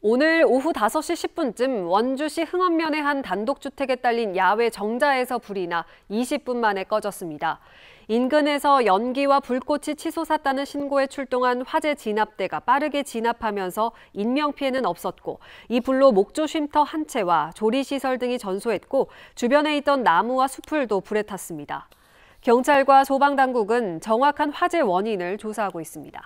오늘 오후 5시 10분쯤 원주시 흥원면의 한 단독주택에 딸린 야외 정자에서 불이 나 20분 만에 꺼졌습니다. 인근에서 연기와 불꽃이 치솟았다는 신고에 출동한 화재 진압대가 빠르게 진압하면서 인명피해는 없었고 이 불로 목조 쉼터 한 채와 조리시설 등이 전소했고 주변에 있던 나무와 수풀도 불에 탔습니다. 경찰과 소방당국은 정확한 화재 원인을 조사하고 있습니다.